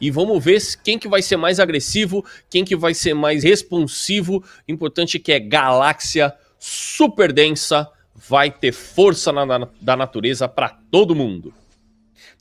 e vamos ver quem que vai ser mais agressivo, quem que vai ser mais responsivo. Importante que é galáxia super densa, vai ter força na, na, da natureza para todo mundo.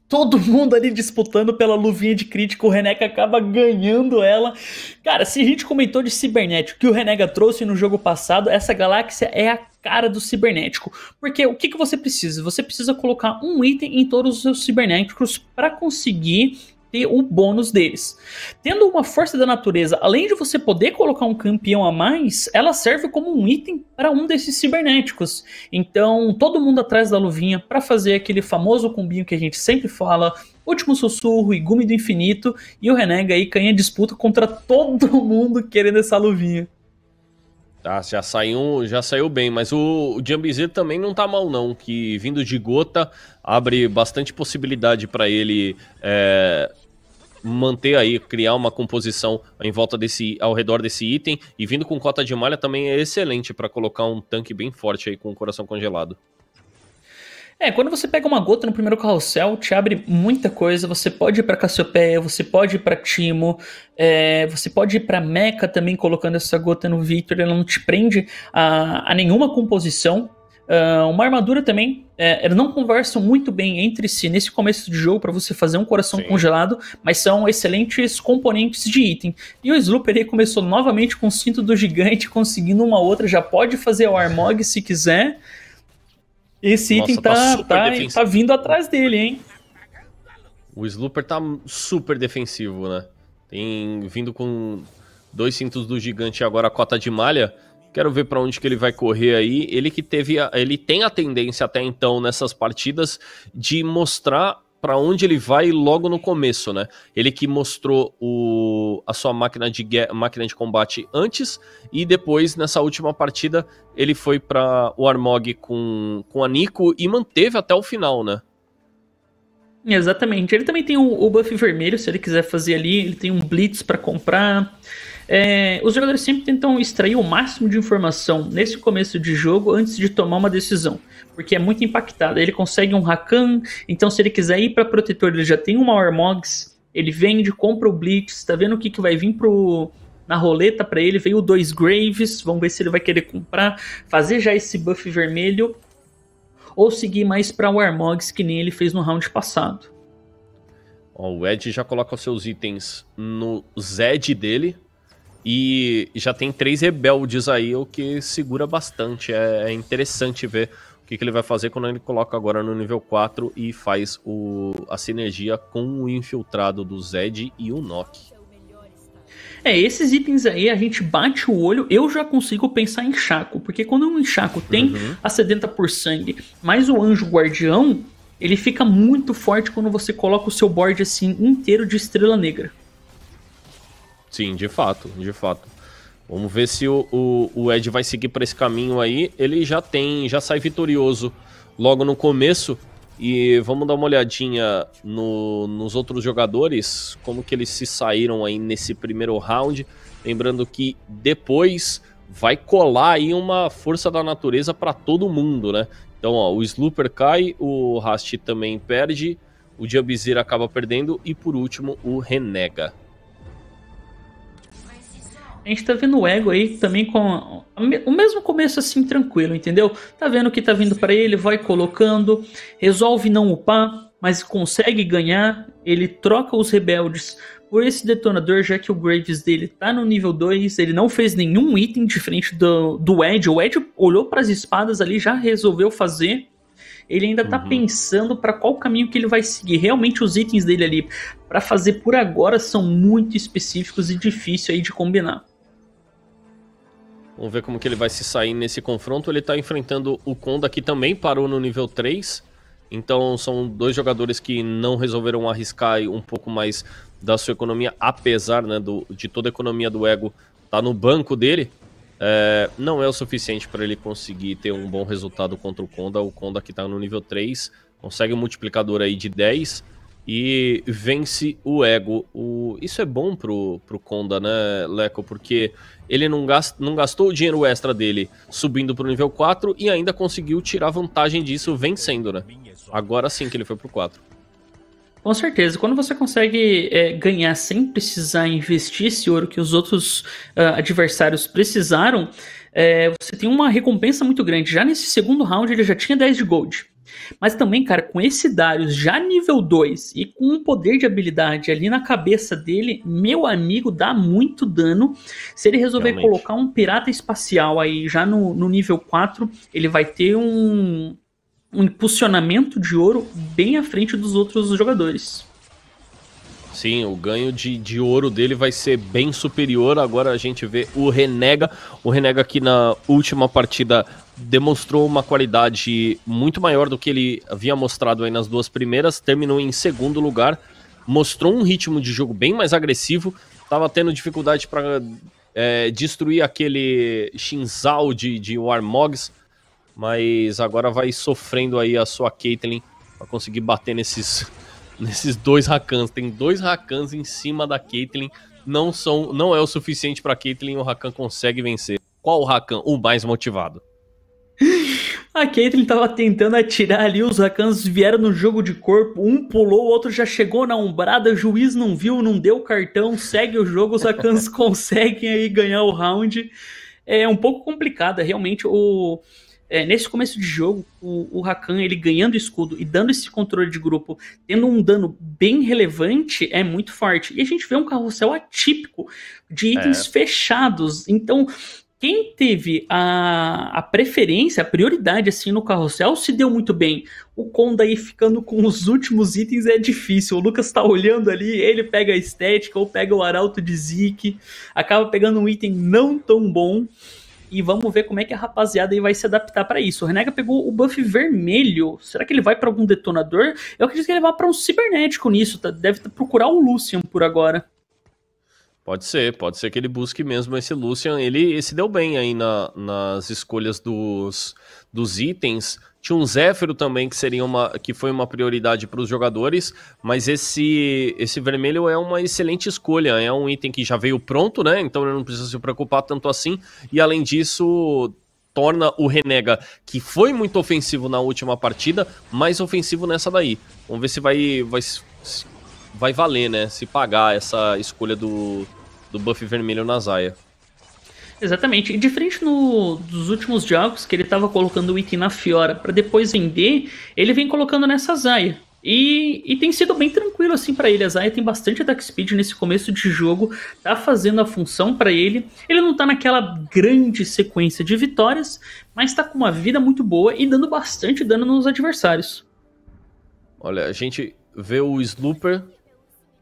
Todo mundo ali disputando pela luvinha de crítico, o Renega acaba ganhando ela. Cara, se a gente comentou de cibernético que o Renega trouxe no jogo passado, essa galáxia é a cara do cibernético. Porque o que, que você precisa? Você precisa colocar um item em todos os seus cibernéticos para conseguir ter o bônus deles. Tendo uma força da natureza, além de você poder colocar um campeão a mais, ela serve como um item para um desses cibernéticos. Então, todo mundo atrás da luvinha para fazer aquele famoso combinho que a gente sempre fala, Último Sussurro e Gume do Infinito, e o Renega aí ganha disputa contra todo mundo querendo essa luvinha. Tá, já saiu, já saiu bem, mas o, o também não tá mal não, que vindo de Gota abre bastante possibilidade para ele é, manter aí, criar uma composição em volta desse, ao redor desse item. E vindo com cota de malha também é excelente para colocar um tanque bem forte aí com o coração congelado. É, quando você pega uma gota no primeiro carrossel, te abre muita coisa. Você pode ir pra Cassiopeia, você pode ir pra Timo, é, você pode ir pra Mecha também colocando essa gota no Victor. Ela não te prende a, a nenhuma composição. Uh, uma armadura também, é, elas não conversam muito bem entre si nesse começo de jogo para você fazer um coração Sim. congelado, mas são excelentes componentes de item. E o Slooper aí começou novamente com o cinto do gigante, conseguindo uma outra, já pode fazer o Armog se quiser. Esse Nossa, item tá, tá, tá, tá vindo atrás dele, hein? O Slooper tá super defensivo, né? Tem vindo com dois cintos do gigante e agora a cota de malha. Quero ver para onde que ele vai correr aí. Ele que teve, a, ele tem a tendência até então nessas partidas de mostrar para onde ele vai logo no começo, né? Ele que mostrou o, a sua máquina de máquina de combate antes e depois nessa última partida ele foi para o Armog com com a Nico e manteve até o final, né? Exatamente. Ele também tem o, o buff vermelho, se ele quiser fazer ali, ele tem um blitz para comprar. É, os jogadores sempre tentam extrair o máximo de informação nesse começo de jogo antes de tomar uma decisão, porque é muito impactado. Ele consegue um Rakan, então se ele quiser ir para protetor, ele já tem uma Warmogs, ele vende, compra o Blitz, tá vendo o que, que vai vir pro, na roleta para ele, veio dois Graves, vamos ver se ele vai querer comprar, fazer já esse buff vermelho, ou seguir mais para Warmogs, que nem ele fez no round passado. Ó, o Ed já coloca os seus itens no Zed dele, e já tem três rebeldes aí, o que segura bastante. É, é, interessante ver o que, que ele vai fazer quando ele coloca agora no nível 4 e faz o, a sinergia com o infiltrado do Zed e o Nock. É, esses itens aí a gente bate o olho, eu já consigo pensar em Chaco, porque quando um Chaco tem uhum. a sedenta por sangue, mas o anjo guardião, ele fica muito forte quando você coloca o seu board assim inteiro de estrela negra. Sim, de fato, de fato. Vamos ver se o, o, o Ed vai seguir para esse caminho aí. Ele já tem, já sai vitorioso logo no começo. E vamos dar uma olhadinha no, nos outros jogadores, como que eles se saíram aí nesse primeiro round. Lembrando que depois vai colar aí uma força da natureza para todo mundo, né? Então, ó, o Slooper cai, o Rasti também perde, o Jabizir acaba perdendo e por último o Renega a gente tá vendo o ego aí também com o mesmo começo assim tranquilo, entendeu? Tá vendo o que tá vindo para ele, vai colocando, resolve não upar, mas consegue ganhar, ele troca os rebeldes por esse detonador, já que o Graves dele tá no nível 2, ele não fez nenhum item diferente do, do Ed. O Ed olhou para as espadas ali, já resolveu fazer. Ele ainda tá uhum. pensando para qual caminho que ele vai seguir. Realmente os itens dele ali para fazer por agora são muito específicos e difícil aí de combinar. Vamos ver como que ele vai se sair nesse confronto. Ele está enfrentando o Konda, que também parou no nível 3. Então são dois jogadores que não resolveram arriscar um pouco mais da sua economia, apesar né, do, de toda a economia do ego tá no banco dele. É, não é o suficiente para ele conseguir ter um bom resultado contra o Konda. O Konda que está no nível 3 consegue um multiplicador aí de 10 e vence o ego. O, isso é bom pro, pro Konda, né, Leco? Porque ele não, gast, não gastou o dinheiro extra dele subindo pro nível 4 e ainda conseguiu tirar vantagem disso vencendo, né? Agora sim que ele foi pro 4. Com certeza, quando você consegue é, ganhar sem precisar investir esse ouro que os outros uh, adversários precisaram, é, você tem uma recompensa muito grande. Já nesse segundo round ele já tinha 10 de gold. Mas também, cara, com esse Darius já nível 2 e com um poder de habilidade ali na cabeça dele, meu amigo, dá muito dano. Se ele resolver Realmente. colocar um pirata espacial aí já no, no nível 4, ele vai ter um, um impulsionamento de ouro bem à frente dos outros jogadores. Sim, o ganho de, de ouro dele vai ser bem superior. Agora a gente vê o Renega. O Renega aqui na última partida demonstrou uma qualidade muito maior do que ele havia mostrado aí nas duas primeiras. Terminou em segundo lugar. Mostrou um ritmo de jogo bem mais agressivo. Tava tendo dificuldade para é, destruir aquele Shinzal de, de Warmogs. Mas agora vai sofrendo aí a sua Caitlyn para conseguir bater nesses nesses dois Rakans. Tem dois Rakans em cima da Caitlyn. Não, são, não é o suficiente para Caitlyn o Rakan consegue vencer. Qual o Rakan o mais motivado? A Caitlyn tava tentando atirar ali, os Rakans vieram no jogo de corpo, um pulou, o outro já chegou na umbrada, o juiz não viu, não deu cartão, segue o jogo, os Rakans conseguem aí ganhar o round. É um pouco complicado, é realmente o é, nesse começo de jogo, o, o Rakan ele ganhando escudo e dando esse controle de grupo, tendo um dano bem relevante, é muito forte. E a gente vê um carrossel atípico de itens é. fechados. Então, quem teve a, a, preferência, a prioridade assim no carrossel se deu muito bem. O Conda aí ficando com os últimos itens é difícil. O Lucas tá olhando ali, ele pega a estética ou pega o arauto de Zeke, acaba pegando um item não tão bom. E vamos ver como é que a rapaziada aí vai se adaptar para isso. O Renega pegou o buff vermelho. Será que ele vai para algum detonador? Eu acredito que ele vai para um cibernético nisso. Tá? Deve procurar o Lucian por agora. Pode ser, pode ser que ele busque mesmo esse Lucian. Ele se deu bem aí na, nas escolhas dos, dos itens, tinha um Zéfiro também que seria uma que foi uma prioridade para os jogadores, mas esse esse vermelho é uma excelente escolha, é um item que já veio pronto, né? Então ele não precisa se preocupar tanto assim. E além disso, torna o Renega, que foi muito ofensivo na última partida, mais ofensivo nessa daí. Vamos ver se vai vai vai valer, né? Se pagar essa escolha do do buff vermelho na Zaya. Exatamente. E diferente no, dos últimos jogos que ele estava colocando o item na Fiora para depois vender, ele vem colocando nessa Zaya. E, e, tem sido bem tranquilo assim para ele. A Zaya tem bastante attack speed nesse começo de jogo, tá fazendo a função para ele. Ele não tá naquela grande sequência de vitórias, mas tá com uma vida muito boa e dando bastante dano nos adversários. Olha, a gente vê o Slooper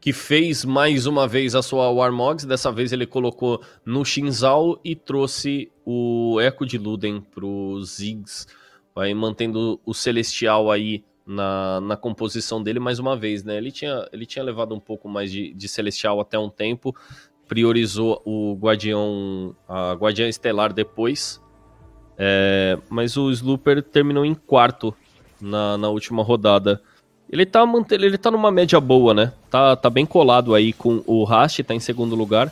que fez mais uma vez a sua Warmogs. Dessa vez ele colocou no Shinzal e trouxe o Eco de Luden pro Ziggs. Vai mantendo o Celestial aí na, na composição dele mais uma vez, né? Ele tinha, ele tinha levado um pouco mais de, de Celestial até um tempo, priorizou o Guardião, a Guardiã Estelar depois, é, mas o Slooper terminou em quarto na, na última rodada. Ele tá, ele tá numa média boa, né? Tá, tá bem colado aí com o Rast, tá em segundo lugar.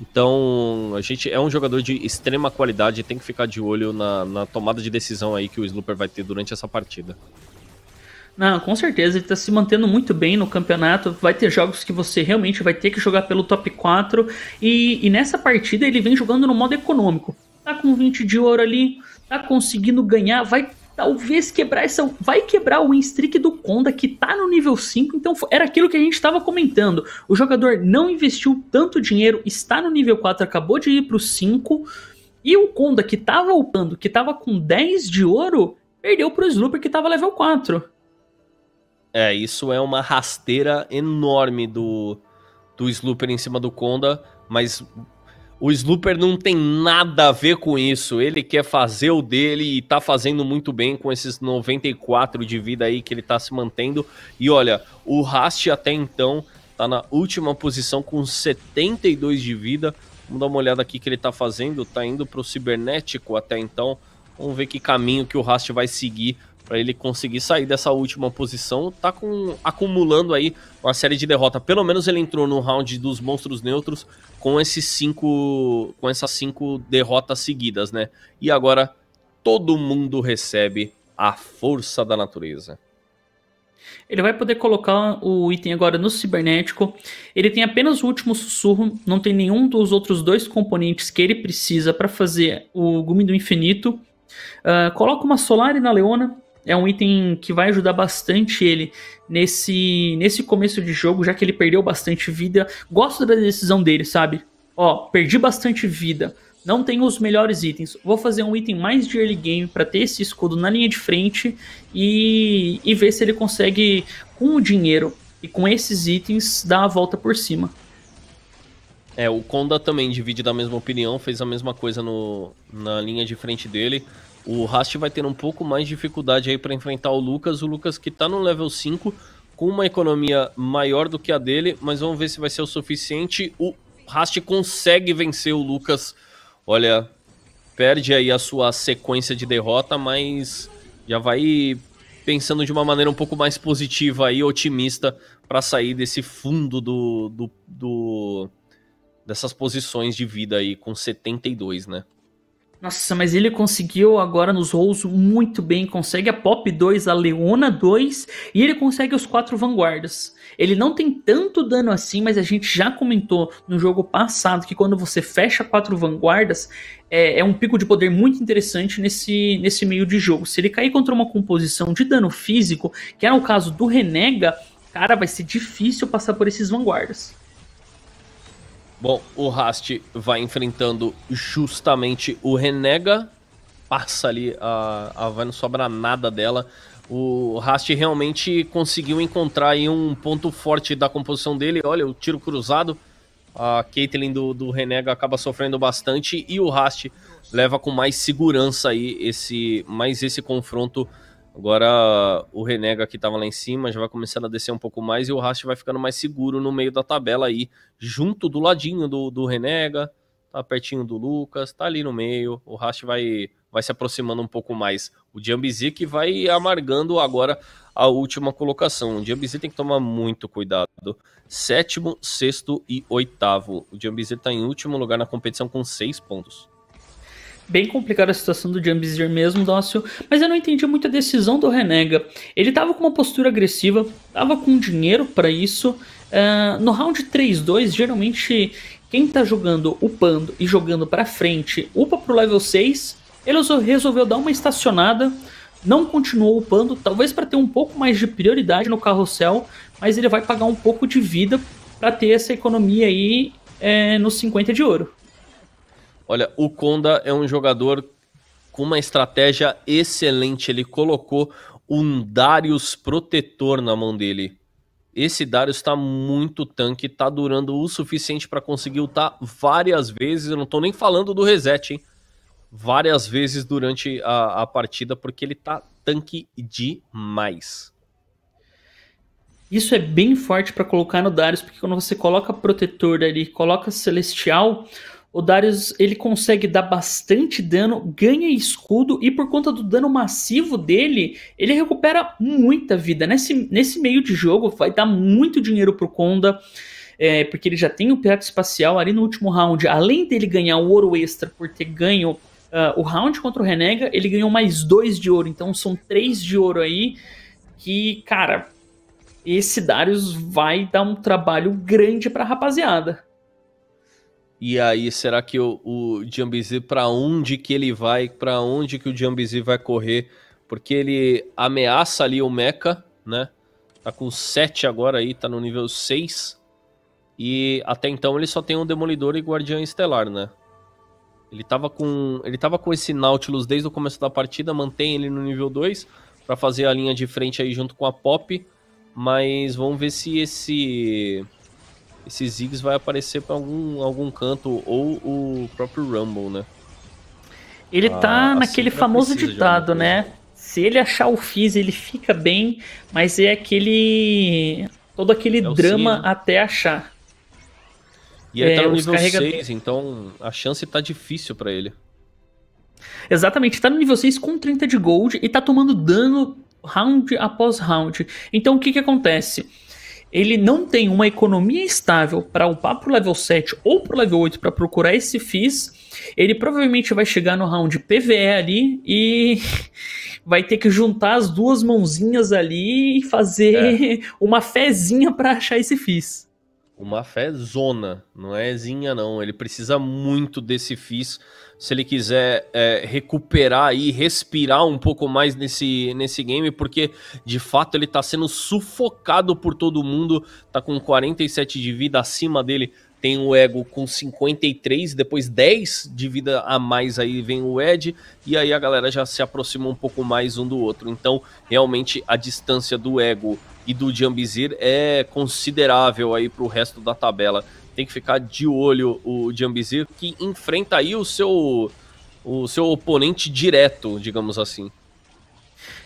Então, a gente é um jogador de extrema qualidade e tem que ficar de olho na, na tomada de decisão aí que o Slooper vai ter durante essa partida. Não, com certeza, ele está se mantendo muito bem no campeonato. Vai ter jogos que você realmente vai ter que jogar pelo top 4. E, e nessa partida ele vem jogando no modo econômico. Tá com 20 de ouro ali, tá conseguindo ganhar, vai talvez quebrar essa. Vai quebrar o win streak do Conda, que tá no nível 5. Então era aquilo que a gente estava comentando. O jogador não investiu tanto dinheiro, está no nível 4, acabou de ir pro 5. E o Conda, que tava upando, que tava com 10 de ouro, perdeu pro Slooper, que tava level 4. É, isso é uma rasteira enorme do, do Slooper em cima do Conda, mas o Slooper não tem nada a ver com isso. Ele quer fazer o dele e tá fazendo muito bem com esses 94 de vida aí que ele tá se mantendo. E olha, o Rast até então tá na última posição com 72 de vida. Vamos dar uma olhada aqui que ele tá fazendo. Tá indo pro cibernético até então. Vamos ver que caminho que o Rast vai seguir para ele conseguir sair dessa última posição, tá com, acumulando aí uma série de derrotas. Pelo menos ele entrou no round dos monstros neutros com esses cinco, com essas cinco derrotas seguidas, né? E agora todo mundo recebe a força da natureza. Ele vai poder colocar o item agora no cibernético. Ele tem apenas o último sussurro, não tem nenhum dos outros dois componentes que ele precisa para fazer o gume do infinito. Uh, coloca uma Solari na Leona, é um item que vai ajudar bastante ele nesse, nesse começo de jogo, já que ele perdeu bastante vida. Gosto da decisão dele, sabe? Ó, perdi bastante vida, não tenho os melhores itens. Vou fazer um item mais de early game para ter esse escudo na linha de frente e, e ver se ele consegue, com o dinheiro e com esses itens, dar a volta por cima. É, o Conda também divide da mesma opinião, fez a mesma coisa no, na linha de frente dele. O Rast vai ter um pouco mais de dificuldade aí para enfrentar o Lucas. O Lucas que tá no level 5, com uma economia maior do que a dele, mas vamos ver se vai ser o suficiente. O Rast consegue vencer o Lucas. Olha, perde aí a sua sequência de derrota, mas já vai pensando de uma maneira um pouco mais positiva e otimista para sair desse fundo do, do, do dessas posições de vida aí com 72, né? Nossa, mas ele conseguiu agora nos rolls muito bem. Consegue a Pop 2, a Leona 2 e ele consegue os quatro vanguardas. Ele não tem tanto dano assim, mas a gente já comentou no jogo passado que quando você fecha quatro vanguardas, é, é um pico de poder muito interessante nesse, nesse meio de jogo. Se ele cair contra uma composição de dano físico, que era o caso do Renega, cara, vai ser difícil passar por esses vanguardas. Bom, o Rast vai enfrentando justamente o Renega. Passa ali, a, a vai não sobra nada dela. O Rast realmente conseguiu encontrar aí um ponto forte da composição dele. Olha, o tiro cruzado. A Caitlyn do, do Renega acaba sofrendo bastante e o Rast leva com mais segurança aí esse mais esse confronto Agora o Renega que estava lá em cima já vai começando a descer um pouco mais e o Rast vai ficando mais seguro no meio da tabela aí, junto do ladinho do, do Renega, tá pertinho do Lucas, tá ali no meio. O Rast vai vai se aproximando um pouco mais. O Jambizi que vai amargando agora a última colocação. O Jambizi tem que tomar muito cuidado. Sétimo, sexto e oitavo. O Jambizi está em último lugar na competição com seis pontos bem complicada a situação do Jambizir mesmo, Dócil, mas eu não entendi muito a decisão do Renega. Ele tava com uma postura agressiva, tava com dinheiro para isso. Uh, no round 3-2, geralmente quem tá jogando upando e jogando para frente, upa pro level 6. Ele resolveu dar uma estacionada, não continuou upando, talvez para ter um pouco mais de prioridade no carrossel, mas ele vai pagar um pouco de vida para ter essa economia aí é, nos 50 de ouro. Olha, o Conda é um jogador com uma estratégia excelente. Ele colocou um Darius protetor na mão dele. Esse Darius está muito tanque, está durando o suficiente para conseguir ultar várias vezes. Eu não estou nem falando do reset, hein? Várias vezes durante a, a partida, porque ele está tanque demais. Isso é bem forte para colocar no Darius, porque quando você coloca protetor ali, coloca celestial, o Darius ele consegue dar bastante dano, ganha escudo e por conta do dano massivo dele, ele recupera muita vida. Nesse, nesse meio de jogo vai dar muito dinheiro pro Conda, é, porque ele já tem o Pirata Espacial ali no último round. Além dele ganhar o ouro extra por ter ganho uh, o round contra o Renega, ele ganhou mais dois de ouro. Então são três de ouro aí que, cara, esse Darius vai dar um trabalho grande pra rapaziada. E aí, será que o, o Jambizi, para onde que ele vai, para onde que o Jambizi vai correr? Porque ele ameaça ali o Mecha, né? Tá com 7 agora aí, tá no nível 6. E até então ele só tem um Demolidor e Guardião Estelar, né? Ele tava com, ele tava com esse Nautilus desde o começo da partida, mantém ele no nível 2 para fazer a linha de frente aí junto com a Pop, mas vamos ver se esse esse Ziggs vai aparecer para algum, algum canto ou o próprio Rumble, né? Ele tá ah, tá naquele famoso ditado, né? Se ele achar o Fizz, ele fica bem, mas é aquele. todo aquele é drama sim, né? até achar. E ele tá é, tá no nível carrega... 6, então a chance tá difícil para ele. Exatamente, tá no nível 6 com 30 de gold e tá tomando dano round após round. Então o que que acontece? ele não tem uma economia estável para upar para o level 7 ou para o level 8 para procurar esse Fizz, ele provavelmente vai chegar no round PVE ali e vai ter que juntar as duas mãozinhas ali e fazer é. uma fezinha para achar esse Fizz. Uma fezona, não é zinha não. Ele precisa muito desse Fizz se ele quiser é, recuperar e respirar um pouco mais nesse, nesse game, porque de fato ele tá sendo sufocado por todo mundo, tá com 47 de vida acima dele. Tem o Ego com 53, depois 10 de vida a mais aí vem o Ed, e aí a galera já se aproxima um pouco mais um do outro. Então, realmente, a distância do Ego e do Jambizir é considerável aí pro resto da tabela tem que ficar de olho o Jambizir, que enfrenta aí o seu, o seu oponente direto, digamos assim.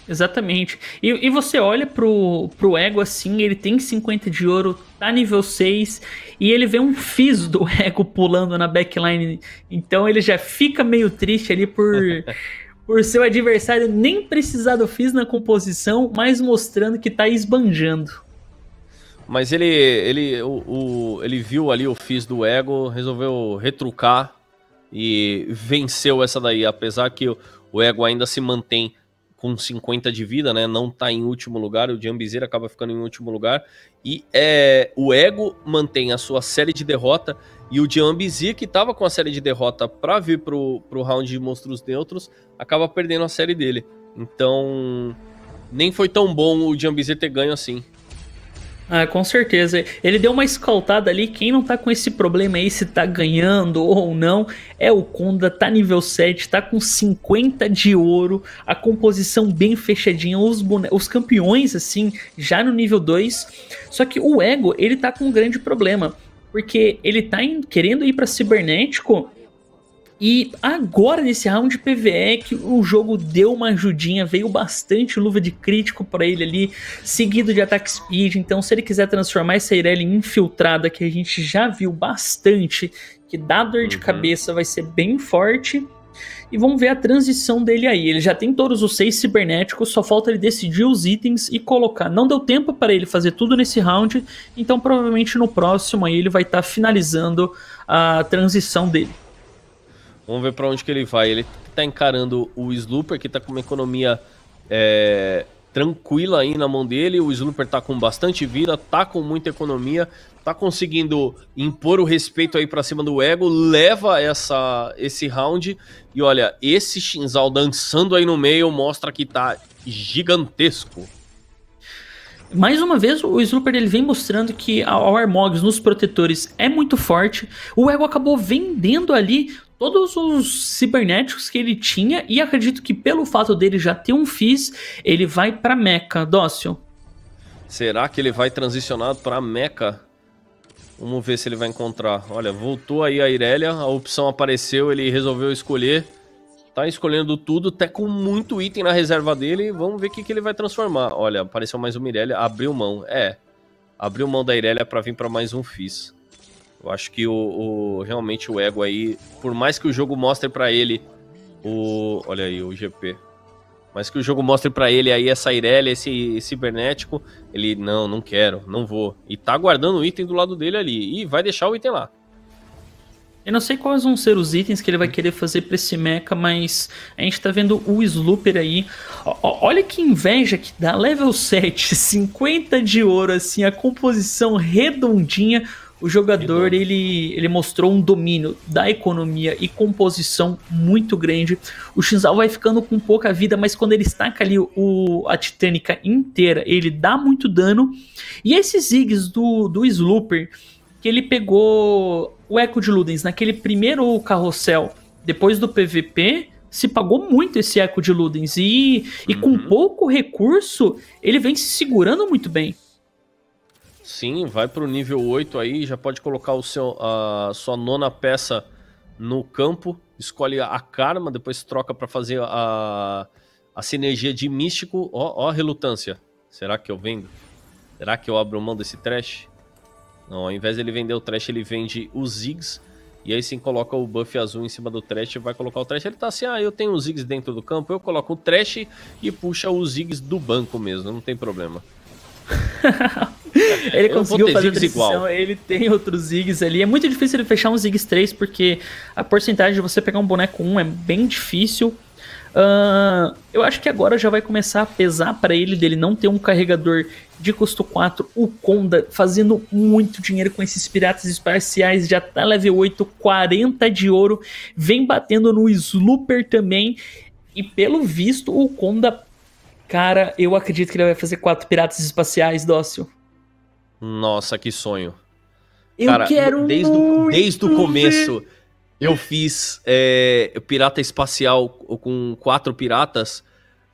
Exatamente. E, e, você olha pro, pro Ego assim, ele tem 50 de ouro, tá nível 6, e ele vê um fizz do Ego pulando na backline. Então ele já fica meio triste ali por, por seu adversário nem precisar do fizz na composição, mas mostrando que tá esbanjando. Mas ele, ele, o, o, ele viu ali o Fizz do Ego, resolveu retrucar e venceu essa daí. Apesar que o, o Ego ainda se mantém com 50 de vida, né? Não tá em último lugar, o Jambizeira acaba ficando em último lugar. E é, o Ego mantém a sua série de derrota. E o Jambizeira, que tava com a série de derrota pra vir pro, pro round de monstros neutros, acaba perdendo a série dele. Então, nem foi tão bom o Jambizeira ter ganho assim. Ah, com certeza. Ele deu uma escaltada ali. Quem não tá com esse problema aí, se tá ganhando ou não, é o Conda, tá nível 7, tá com 50 de ouro, a composição bem fechadinha, os, bone... os campeões, assim, já no nível 2. Só que o Ego, ele tá com um grande problema. Porque ele tá in... querendo ir para cibernético e agora nesse round de PVE que o jogo deu uma ajudinha, veio bastante luva de crítico para ele ali, seguido de ataque speed. Então, se ele quiser transformar essa Irelia infiltrada que a gente já viu bastante, que dá dor de uhum. cabeça, vai ser bem forte. E vamos ver a transição dele aí. Ele já tem todos os seis cibernéticos, só falta ele decidir os itens e colocar. Não deu tempo para ele fazer tudo nesse round, então provavelmente no próximo aí ele vai estar tá finalizando a transição dele. Vamos ver para onde que ele vai. Ele tá encarando o Slooper, que tá com uma economia é, tranquila aí na mão dele. O Slooper tá com bastante vida, tá com muita economia, tá conseguindo impor o respeito aí para cima do Ego, leva essa esse round. E olha, esse Shinzal dançando aí no meio mostra que tá gigantesco. Mais uma vez, o Slooper ele vem mostrando que a Warmogs nos protetores é muito forte. O Ego acabou vendendo ali todos os cibernéticos que ele tinha e acredito que pelo fato dele já ter um Fizz, ele vai para Mecha, dócil. Será que ele vai transicionar para Mecha? Vamos ver se ele vai encontrar. Olha, voltou aí a Irelia, a opção apareceu, ele resolveu escolher. Tá escolhendo tudo, até com muito item na reserva dele. Vamos ver o que, que ele vai transformar. Olha, apareceu mais uma Irelia, abriu mão. É, abriu mão da Irelia para vir para mais um Fizz. Eu acho que o, o realmente o ego aí, por mais que o jogo mostre para ele o, olha aí o GP, mas que o jogo mostre para ele aí essa Irelia, esse, esse cibernético, ele não, não quero, não vou. E tá guardando o item do lado dele ali e vai deixar o item lá. Eu não sei quais vão ser os itens que ele vai querer fazer pra esse mecha, mas a gente tá vendo o Slooper aí. O, olha que inveja que dá. Level 7, 50 de ouro, assim, a composição redondinha o jogador ele, ele mostrou um domínio da economia e composição muito grande. O Shinzal vai ficando com pouca vida, mas quando ele estaca ali o, a Titânica inteira, ele dá muito dano. E esses zigs do, do Slooper, que ele pegou o Echo de Ludens naquele primeiro carrossel, depois do PVP, se pagou muito esse Echo de Ludens. E, e uhum. com pouco recurso, ele vem se segurando muito bem. Sim, vai para o nível 8 aí, já pode colocar o seu, a sua nona peça no campo, escolhe a karma, depois troca para fazer a, a sinergia de místico. Ó, ó, a relutância. Será que eu vendo? Será que eu abro mão desse trash? Não, ao invés de ele vender o trash, ele vende os zigs. E aí sim coloca o buff azul em cima do trash vai colocar o trash. Ele tá assim, ah, eu tenho os zigs dentro do campo, eu coloco o trash e puxa os zigs do banco mesmo, não tem problema. ele conseguiu fazer outra igual. ele tem outros zigs ali. É muito difícil ele fechar um zigs 3, porque a porcentagem de você pegar um boneco 1 é bem difícil. Uh, eu acho que agora já vai começar a pesar para ele dele não ter um carregador de custo 4, o Conda, fazendo muito dinheiro com esses piratas espaciais, já tá level 8, 40 de ouro, vem batendo no Slooper também. E pelo visto, o Conda Cara, eu acredito que ele vai fazer quatro piratas espaciais, dócil. Nossa, que sonho. Eu Cara, quero desde muito o, desde o começo ver. eu fiz é, pirata espacial com quatro piratas.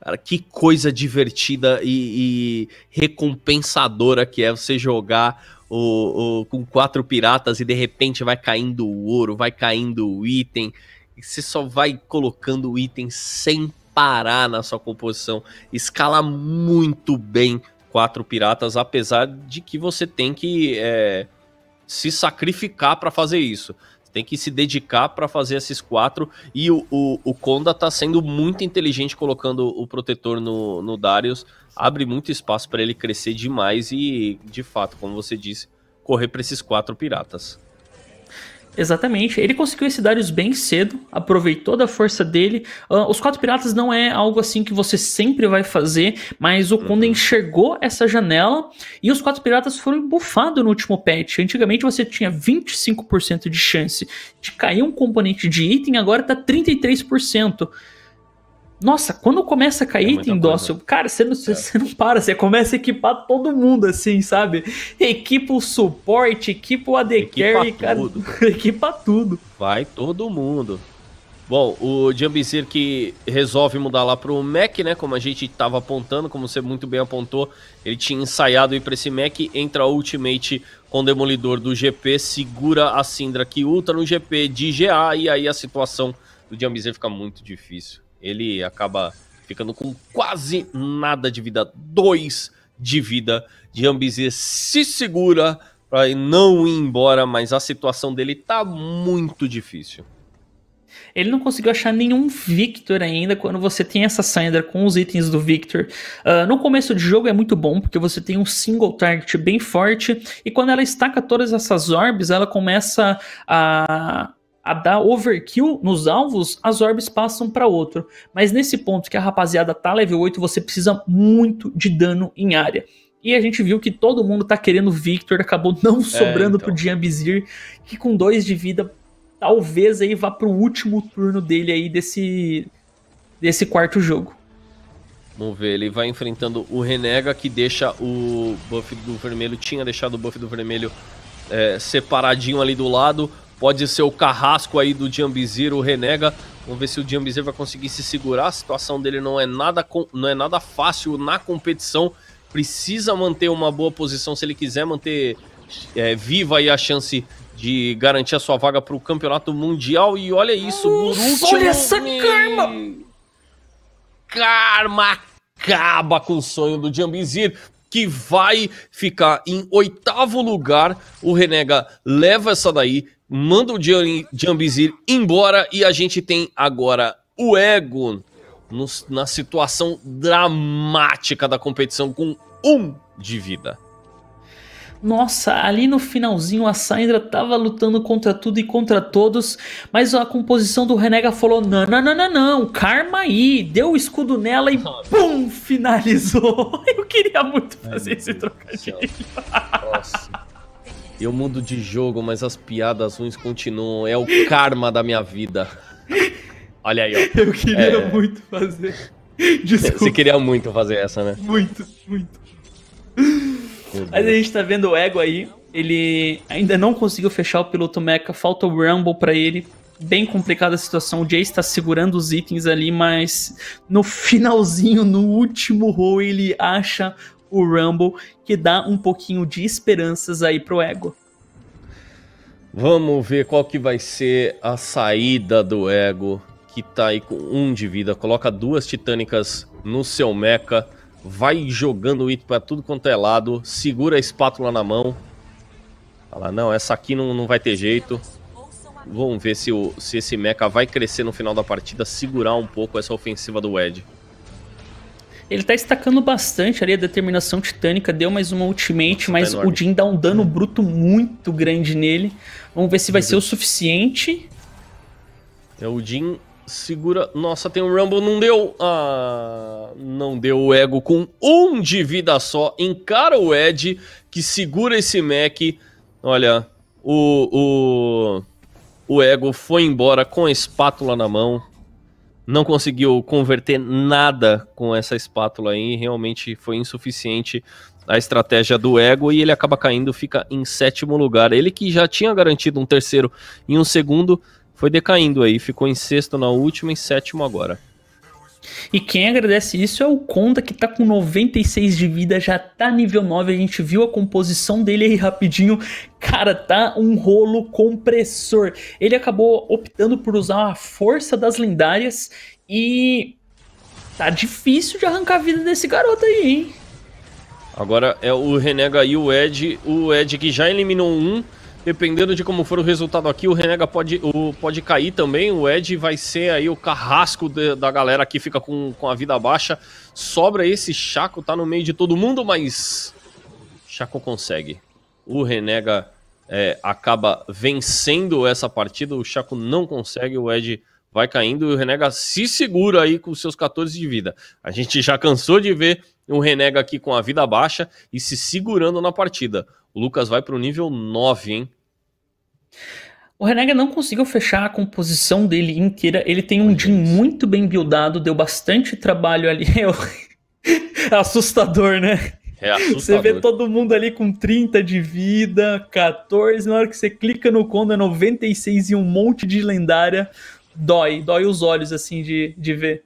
Cara, que coisa divertida e, e recompensadora que é você jogar o, o, com quatro piratas e de repente vai caindo o ouro, vai caindo o item. E você só vai colocando o item sempre parar na sua composição. Escala muito bem quatro piratas, apesar de que você tem que é, se sacrificar para fazer isso. tem que se dedicar para fazer esses quatro. E o, o, o Konda tá sendo muito inteligente colocando o protetor no, no Darius. Abre muito espaço para ele crescer demais e, de fato, como você disse, correr para esses quatro piratas. Exatamente. Ele conseguiu esse Darius bem cedo, aproveitou da força dele. Uh, os Quatro Piratas não é algo assim que você sempre vai fazer, mas o Kunda uhum. enxergou essa janela e os Quatro Piratas foram bufados no último patch. Antigamente você tinha 25% de chance de cair um componente de item, agora tá 33%. Nossa, quando começa a cair, é tem dócil. Cara, você não, é. você não para, você começa a equipar todo mundo, assim, sabe? Equipa o suporte, equipa o AD Carry, cara. Tudo. equipa tudo. Vai todo mundo. Bom, o Jambizir que resolve mudar lá pro Mac, né? Como a gente estava apontando, como você muito bem apontou, ele tinha ensaiado ir para esse Mac, entra a Ultimate com o Demolidor do GP, segura a Syndra que ultra no GP de GA, e aí a situação do Jambizir fica muito difícil. Ele acaba ficando com quase nada de vida, dois de vida. Jambizier se segura para não ir embora, mas a situação dele tá muito difícil. Ele não conseguiu achar nenhum Victor ainda quando você tem essa Sander com os itens do Victor. Uh, no começo de jogo é muito bom, porque você tem um single target bem forte, e quando ela estaca todas essas orbes, ela começa a, a dar overkill nos alvos, as orbes passam para outro. Mas nesse ponto que a rapaziada tá level 8, você precisa muito de dano em área. E a gente viu que todo mundo tá querendo Victor, acabou não é, sobrando é, então. pro Jambizir, que com dois de vida talvez aí vá pro último turno dele aí desse desse quarto jogo. Vamos ver, ele vai enfrentando o Renega que deixa o buff do vermelho, tinha deixado o buff do vermelho é, separadinho ali do lado. Pode ser o carrasco aí do Jambizir, o Renega. Vamos ver se o Jambizir vai conseguir se segurar. A situação dele não é nada, não é nada fácil na competição. Precisa manter uma boa posição se ele quiser manter é, viva aí a chance de garantir a sua vaga para o campeonato mundial. E olha isso, Nossa, Olha essa karma! Karma acaba com o sonho do Jambizir, que vai ficar em oitavo lugar. O Renega leva essa daí, manda o Jambizir embora e a gente tem agora o Ego no, na situação dramática da competição com um de vida. Nossa, ali no finalzinho a Sandra tava lutando contra tudo e contra todos, mas a composição do Renega falou: não, não, não, não, não, karma aí, deu o escudo nela e Nossa. pum, finalizou. Eu queria muito fazer Ai, esse trocadilho. Nossa. Eu mudo de jogo, mas as piadas ruins continuam. É o karma da minha vida. Olha aí, ó. Eu queria é... muito fazer. Desculpa. Você queria muito fazer essa, né? Muito, muito. Mas a gente tá vendo o Ego aí. Ele ainda não conseguiu fechar o piloto Mecha. Falta o Rumble para ele. Bem complicada a situação. O Jay está segurando os itens ali, mas no finalzinho, no último roll, ele acha o Rumble, que dá um pouquinho de esperanças aí pro Ego. Vamos ver qual que vai ser a saída do Ego, que tá aí com um de vida. Coloca duas titânicas no seu mecha, vai jogando o item pra tudo quanto é lado, segura a espátula na mão. Fala, não, essa aqui não, não vai ter jeito. Vamos ver se, o, se esse mecha vai crescer no final da partida, segurar um pouco essa ofensiva do Ed. Ele tá estacando bastante ali a determinação titânica, deu mais uma ultimate, Nossa, tá mas tá o Jin dá um dano uhum. bruto muito grande nele. Vamos ver se vai uhum. ser o suficiente. É o Jin segura. Nossa, tem um Rumble, não deu. Ah, não deu o Ego com um de vida só. Encara o Ed, que segura esse Mac. Olha, o, o, o Ego foi embora com a espátula na mão não conseguiu converter nada com essa espátula aí, realmente foi insuficiente a estratégia do Ego e ele acaba caindo, fica em sétimo lugar. Ele que já tinha garantido um terceiro e um segundo, foi decaindo aí, ficou em sexto na última e sétimo agora. E quem agradece isso é o Conda, que tá com 96 de vida, já tá nível 9. A gente viu a composição dele aí rapidinho. Cara, tá um rolo compressor. Ele acabou optando por usar a força das lendárias e. Tá difícil de arrancar a vida desse garoto aí, hein? Agora é o Renega e o Ed. O Ed que já eliminou um. Dependendo de como for o resultado aqui, o Renega pode, o, pode cair também. O Ed vai ser aí o carrasco de, da galera que fica com, com a vida baixa. Sobra esse Chaco, tá no meio de todo mundo, mas Chaco consegue. O Renega é, acaba vencendo essa partida. O Chaco não consegue, o Ed vai caindo e o Renega se segura aí com seus 14 de vida. A gente já cansou de ver um renega aqui com a vida baixa e se segurando na partida. O Lucas vai para o nível 9, hein? O Renega não conseguiu fechar a composição dele inteira. Ele tem um Jin muito bem buildado, deu bastante trabalho ali. É, é assustador, né? É assustador. Você vê todo mundo ali com 30 de vida, 14. Na hora que você clica no condo é 96 e um monte de lendária. Dói, dói os olhos assim de, de ver.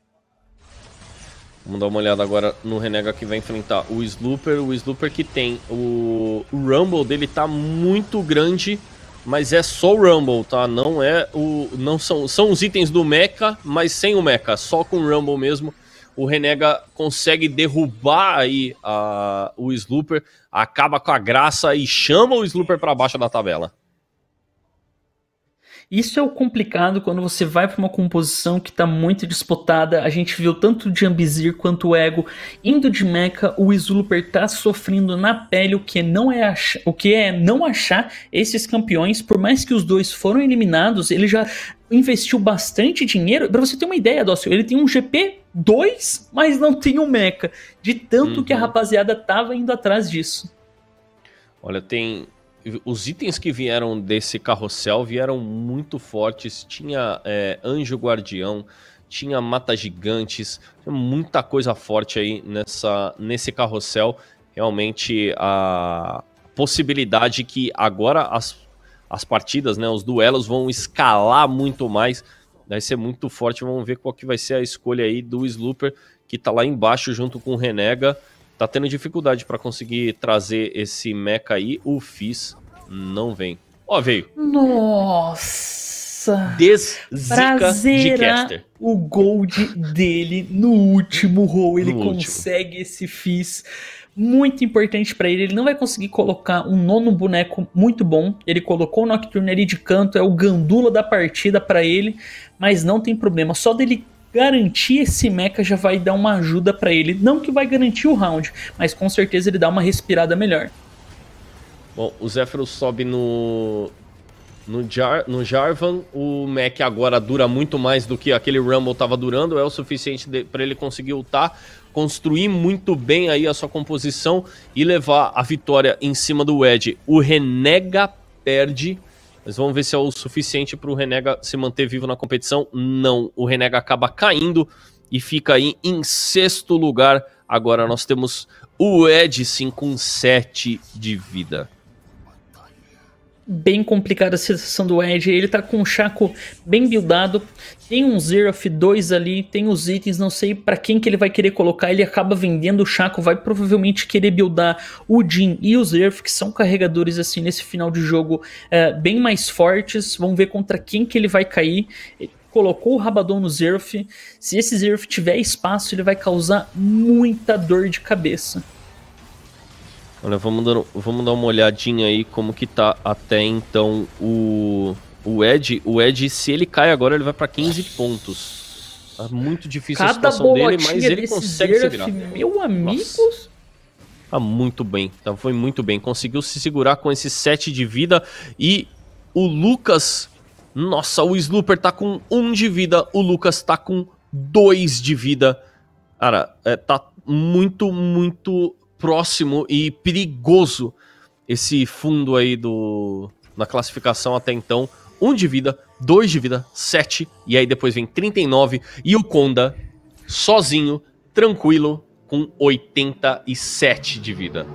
Vamos dar uma olhada agora no Renega que vai enfrentar o Slooper. O Slooper que tem o... o Rumble dele tá muito grande, mas é só o Rumble, tá? Não é o não são são os itens do Mecha, mas sem o Mecha, só com o Rumble mesmo. O Renega consegue derrubar aí a... o Slooper, acaba com a graça e chama o Slooper para baixo da tabela. Isso é o complicado quando você vai para uma composição que está muito disputada. A gente viu tanto o Jambizir quanto o Ego indo de Mecha. O Isulper está sofrendo na pele o que, não é achar, o que é não achar esses campeões. Por mais que os dois foram eliminados, ele já investiu bastante dinheiro. Para você ter uma ideia, Dócil, ele tem um GP 2, mas não tem um Mecha. De tanto uhum. que a uhum. rapaziada tava indo atrás disso. Olha, tem os itens que vieram desse carrossel vieram muito fortes. Tinha é, Anjo Guardião, tinha Mata Gigantes, tinha muita coisa forte aí nessa, nesse carrossel. Realmente a possibilidade que agora as, as partidas, né, os duelos vão escalar muito mais. Vai ser muito forte. Vamos ver qual que vai ser a escolha aí do Slooper, que tá lá embaixo junto com o Renega tá tendo dificuldade para conseguir trazer esse mecha aí. O Fizz não vem. Ó, veio. Nossa! Deszica de caster. o gold dele no último roll. Ele no consegue último. esse Fizz muito importante para ele. Ele não vai conseguir colocar um nono boneco muito bom. Ele colocou o Nocturne ali de canto, é o gandula da partida para ele, mas não tem problema. Só dele garantir esse mecha já vai dar uma ajuda para ele. Não que vai garantir o round, mas com certeza ele dá uma respirada melhor. Bom, o Zephyros sobe no. No, Jar, no Jarvan, o Mac agora dura muito mais do que aquele Rumble estava durando, é o suficiente para ele conseguir ultar, construir muito bem aí a sua composição e levar a vitória em cima do Ed. O Renega perde mas vamos ver se é o suficiente para o Renega se manter vivo na competição. Não, o Renega acaba caindo e fica aí em sexto lugar. Agora nós temos o Ed com 7 de vida bem complicada a situação do Edge. Ele tá com um Chaco bem buildado. Tem um Zero of 2 ali, tem os itens, não sei para quem que ele vai querer colocar. Ele acaba vendendo o Chaco, vai provavelmente querer buildar o Jin e o Zerf, que são carregadores assim nesse final de jogo é, bem mais fortes. Vamos ver contra quem que ele vai cair colocou o Rabadon no Zerf. Se esse Zerf tiver espaço, ele vai causar muita dor de cabeça. Olha, vamos, vamos dar uma olhadinha aí como que tá até então o, o Ed. O Ed, se ele cai agora, ele vai para 15 pontos. Tá muito difícil Cada a situação dele, mas ele consegue se virar. Meu amigo... Nossa. Tá muito bem, tá, foi muito bem. Conseguiu se segurar com esse 7 de vida e o Lucas... Nossa, o Slooper tá com 1 um de vida, o Lucas tá com 2 de vida. Cara, é, tá muito, muito próximo e perigoso esse fundo aí do na classificação até então. 1 um de vida, 2 de vida, 7, e aí depois vem 39, e o Conda sozinho, tranquilo, com 87 de vida.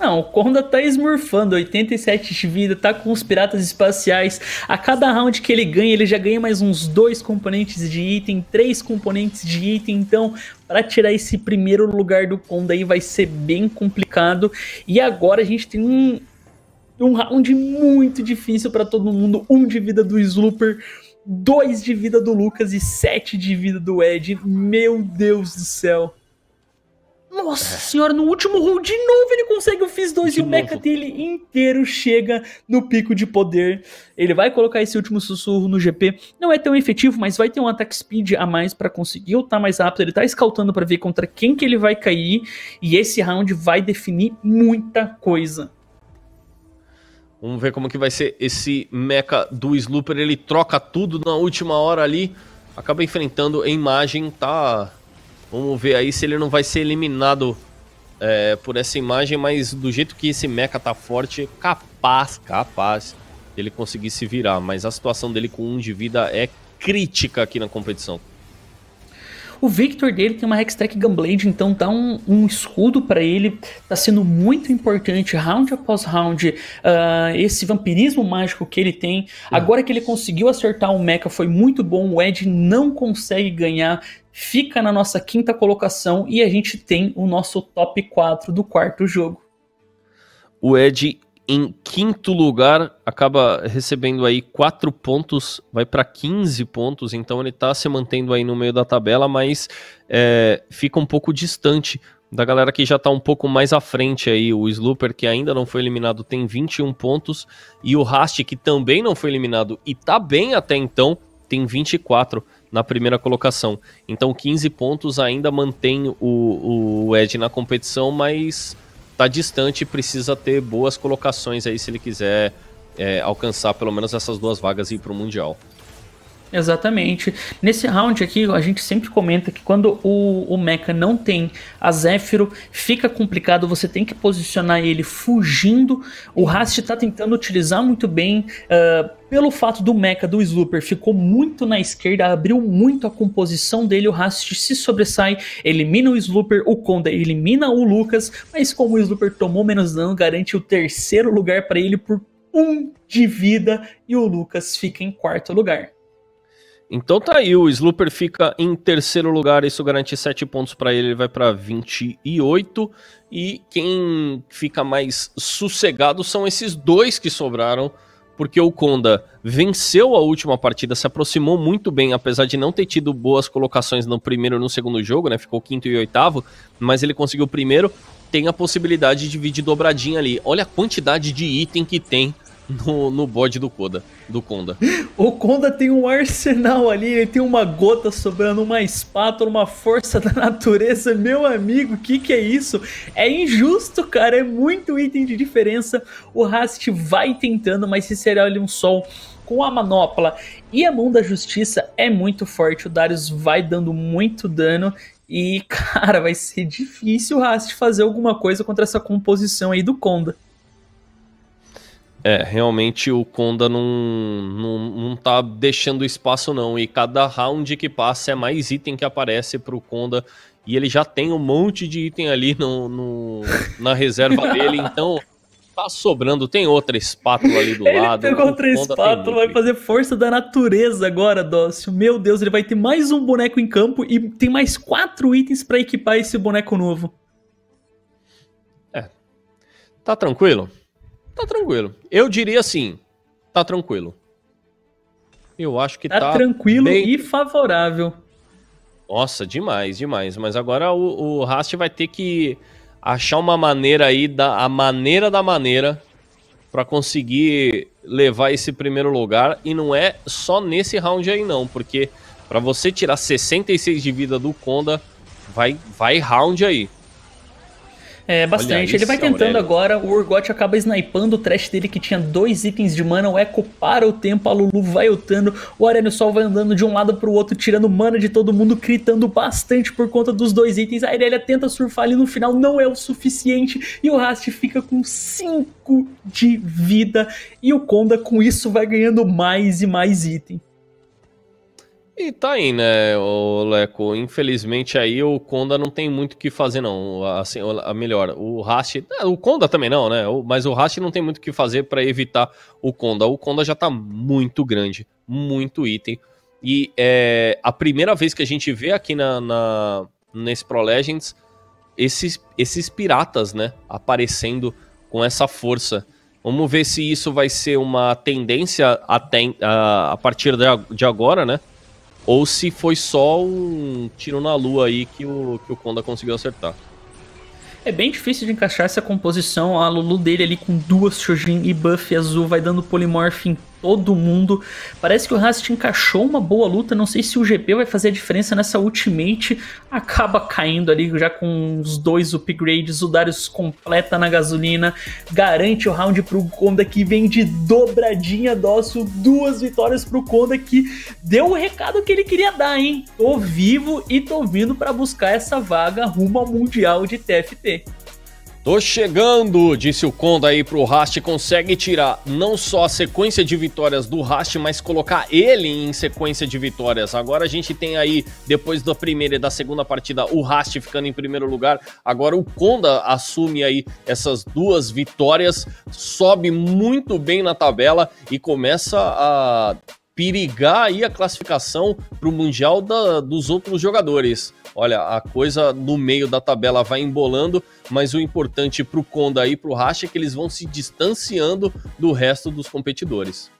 Não, o Konda tá esmurfando, 87 de vida, tá com os piratas espaciais. A cada round que ele ganha, ele já ganha mais uns dois componentes de item, três componentes de item. Então, para tirar esse primeiro lugar do Konda aí vai ser bem complicado. E agora a gente tem um, um round muito difícil para todo mundo. Um de vida do Slooper. 2 de vida do Lucas e 7 de vida do Ed. Meu Deus do céu. Nossa é. senhora, no último roll de novo ele consegue o Fizz 2 e o mecha dele inteiro chega no pico de poder. Ele vai colocar esse último sussurro no GP. Não é tão efetivo, mas vai ter um ataque speed a mais para conseguir ultar tá mais rápido. Ele tá escaltando para ver contra quem que ele vai cair. E esse round vai definir muita coisa. Vamos ver como que vai ser esse mecha do Slooper. Ele troca tudo na última hora ali. Acaba enfrentando em imagem, tá Vamos ver aí se ele não vai ser eliminado é, por essa imagem, mas do jeito que esse mecha tá forte, capaz, capaz, ele conseguir se virar. Mas a situação dele com um de vida é crítica aqui na competição. O Victor dele tem uma Hextech Gunblade, então dá um, um escudo para ele. Tá sendo muito importante, round após round, uh, esse vampirismo mágico que ele tem. Agora que ele conseguiu acertar o um mecha, foi muito bom. O Ed não consegue ganhar fica na nossa quinta colocação e a gente tem o nosso top 4 do quarto jogo. O Ed em quinto lugar acaba recebendo aí 4 pontos, vai para 15 pontos, então ele está se mantendo aí no meio da tabela, mas é, fica um pouco distante da galera que já está um pouco mais à frente aí, o Slooper que ainda não foi eliminado tem 21 pontos e o Rast que também não foi eliminado e está bem até então tem 24 pontos na primeira colocação. Então 15 pontos ainda mantém o, o Ed na competição, mas está distante e precisa ter boas colocações aí se ele quiser é, alcançar pelo menos essas duas vagas e ir para o Mundial. Exatamente. Nesse round aqui, a gente sempre comenta que quando o, o Mecha não tem a Zéfiro, fica complicado, você tem que posicionar ele fugindo. O Rast está tentando utilizar muito bem. Uh, pelo fato do Mecha do Slooper ficou muito na esquerda, abriu muito a composição dele, o Rast se sobressai, elimina o Slooper, o Conda elimina o Lucas, mas como o Slooper tomou menos dano, garante o terceiro lugar para ele por um de vida e o Lucas fica em quarto lugar. Então tá aí, o Slooper fica em terceiro lugar, isso garante 7 pontos para ele, ele vai para 28. E quem fica mais sossegado são esses dois que sobraram, porque o Conda venceu a última partida, se aproximou muito bem, apesar de não ter tido boas colocações no primeiro e no segundo jogo, né? Ficou quinto e oitavo, mas ele conseguiu o primeiro. Tem a possibilidade de dividir dobradinha ali. Olha a quantidade de item que tem no, no bode do Koda, do Konda. O Konda tem um arsenal ali, ele tem uma gota sobrando, uma espátula, uma força da natureza. Meu amigo, o que, que é isso? É injusto, cara, é muito item de diferença. O Rast vai tentando, mas se será ali um sol com a manopla e a mão da justiça é muito forte. O Darius vai dando muito dano e, cara, vai ser difícil o Rast fazer alguma coisa contra essa composição aí do Konda. É, realmente o Conda não, não, não tá deixando espaço, não. E cada round que passa é mais item que aparece pro Conda. E ele já tem um monte de item ali no, no na reserva dele, então tá sobrando. Tem outra espátula ali do ele lado. pegou outra espátula, vai fazer força da natureza agora, Dócio. Meu Deus, ele vai ter mais um boneco em campo e tem mais quatro itens para equipar esse boneco novo. É. Tá tranquilo? Tá tranquilo. Eu diria assim, tá tranquilo. Eu acho que tá. Tá tranquilo bem... e favorável. Nossa, demais, demais. Mas agora o, o Rast vai ter que achar uma maneira aí, da, a maneira da maneira, para conseguir levar esse primeiro lugar. E não é só nesse round aí, não, porque para você tirar 66 de vida do Conda, vai, vai round aí. É, bastante. Ele vai tentando Aurélio. agora, o Urgot acaba snipando o trash dele que tinha dois itens de mana, o Echo para o tempo, a Lulu vai ultando, o Aurélio Sol vai andando de um lado pro outro, tirando mana de todo mundo, gritando bastante por conta dos dois itens. A irelia tenta surfar ali no final, não é o suficiente, e o Rast fica com 5 de vida, e o Conda com isso vai ganhando mais e mais item. E tá aí, né, o Leco? Infelizmente aí o Conda não tem muito o que fazer, não. Assim, a melhor, o Rast. É, o Conda também não, né? Mas o Rast não tem muito o que fazer para evitar o Conda. O Conda já tá muito grande, muito item. E é a primeira vez que a gente vê aqui na, na nesse Pro Legends esses, esses piratas, né? Aparecendo com essa força. Vamos ver se isso vai ser uma tendência até, a, a partir de agora, né? Ou se foi só um tiro na lua aí que o, que o Konda conseguiu acertar. É bem difícil de encaixar essa composição. A Lulu dele ali com duas Shojin e buff azul vai dando polimorph em todo mundo. Parece que o Rast encaixou uma boa luta. Não sei se o GP vai fazer a diferença nessa Ultimate. Acaba caindo ali já com os dois upgrades. O Darius completa na gasolina. Garante o round pro Konda que vem de dobradinha dócil. Duas vitórias pro Konda que deu o recado que ele queria dar, hein? Tô vivo e tô vindo para buscar essa vaga rumo ao Mundial de TFT. Tô chegando, disse o Conda aí pro Rast, consegue tirar não só a sequência de vitórias do Rast, mas colocar ele em sequência de vitórias. Agora a gente tem aí, depois da primeira e da segunda partida, o Rast ficando em primeiro lugar. Agora o Conda assume aí essas duas vitórias, sobe muito bem na tabela e começa a perigar aí a classificação pro Mundial da, dos outros jogadores. Olha, a coisa no meio da tabela vai embolando, mas o importante para o Conda e para o Racha é que eles vão se distanciando do resto dos competidores.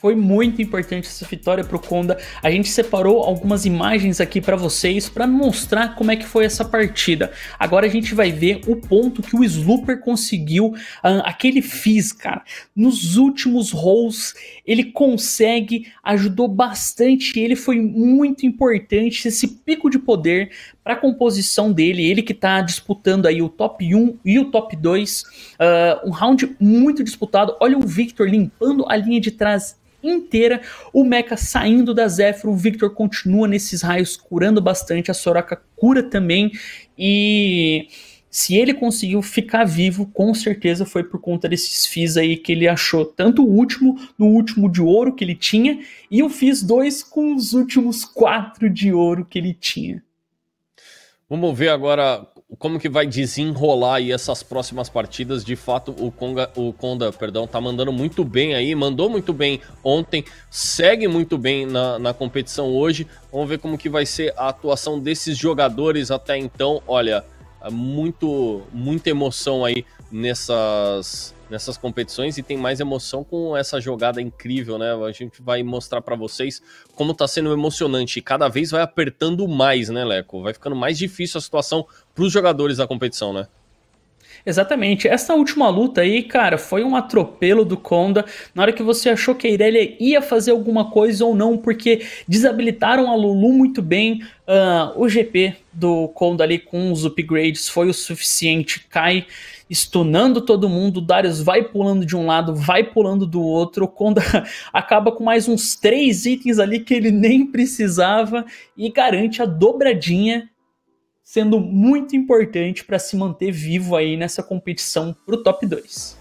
Foi muito importante essa vitória para o Conda. A gente separou algumas imagens aqui para vocês para mostrar como é que foi essa partida. Agora a gente vai ver o ponto que o Slooper conseguiu, ah, aquele fizz, cara. Nos últimos rolls ele consegue, ajudou bastante, ele foi muito importante esse pico de poder para a composição dele, ele que está disputando aí o top 1 e o top 2, uh, ah, um round muito disputado. Olha o Victor limpando a linha de trás inteira. O Mecha saindo da Zephyr, o Victor continua nesses raios, curando bastante, a Soraka cura também. E se ele conseguiu ficar vivo, com certeza foi por conta desses Fizz aí que ele achou, tanto o último, no último de ouro que ele tinha, e o Fizz 2 com os últimos quatro de ouro que ele tinha. Vamos ver agora como que vai desenrolar aí essas próximas partidas. De fato, o Conga, o Conda, perdão, tá mandando muito bem aí, mandou muito bem ontem, segue muito bem na, na competição hoje. Vamos ver como que vai ser a atuação desses jogadores até então. Olha, é muito muita emoção aí nessas nessas competições e tem mais emoção com essa jogada incrível, né? A gente vai mostrar para vocês como tá sendo emocionante e cada vez vai apertando mais, né, Leco? Vai ficando mais difícil a situação para os jogadores da competição, né? Exatamente. Essa última luta aí, cara, foi um atropelo do Conda na hora que você achou que a Irelia ia fazer alguma coisa ou não, porque desabilitaram a Lulu muito bem. Uh, o GP do Conda ali com os upgrades foi o suficiente. Cai stunando todo mundo. O Darius vai pulando de um lado, vai pulando do outro. O Conda acaba com mais uns três itens ali que ele nem precisava e garante a dobradinha sendo muito importante para se manter vivo aí nessa competição para o top 2.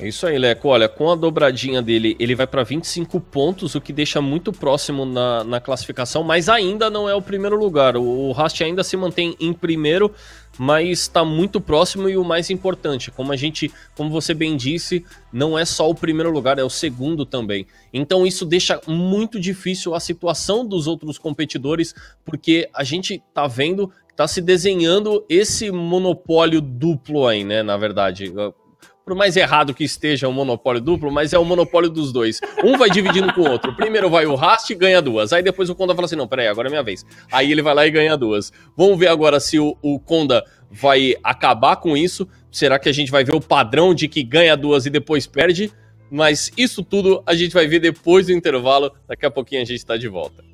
É isso aí, Leco. Olha, com a dobradinha dele, ele vai para 25 pontos, o que deixa muito próximo na, na, classificação, mas ainda não é o primeiro lugar. O, o Rast ainda se mantém em primeiro, mas está muito próximo e o mais importante, como a gente, como você bem disse, não é só o primeiro lugar, é o segundo também. Então isso deixa muito difícil a situação dos outros competidores, porque a gente está vendo tá se desenhando esse monopólio duplo aí, né? Na verdade, por mais errado que esteja o um monopólio duplo, mas é o um monopólio dos dois. Um vai dividindo com o outro. Primeiro vai o Rast e ganha duas. Aí depois o Conda fala assim: não, peraí, agora é minha vez. Aí ele vai lá e ganha duas. Vamos ver agora se o, o Conda vai acabar com isso. Será que a gente vai ver o padrão de que ganha duas e depois perde? Mas isso tudo a gente vai ver depois do intervalo. Daqui a pouquinho a gente está de volta.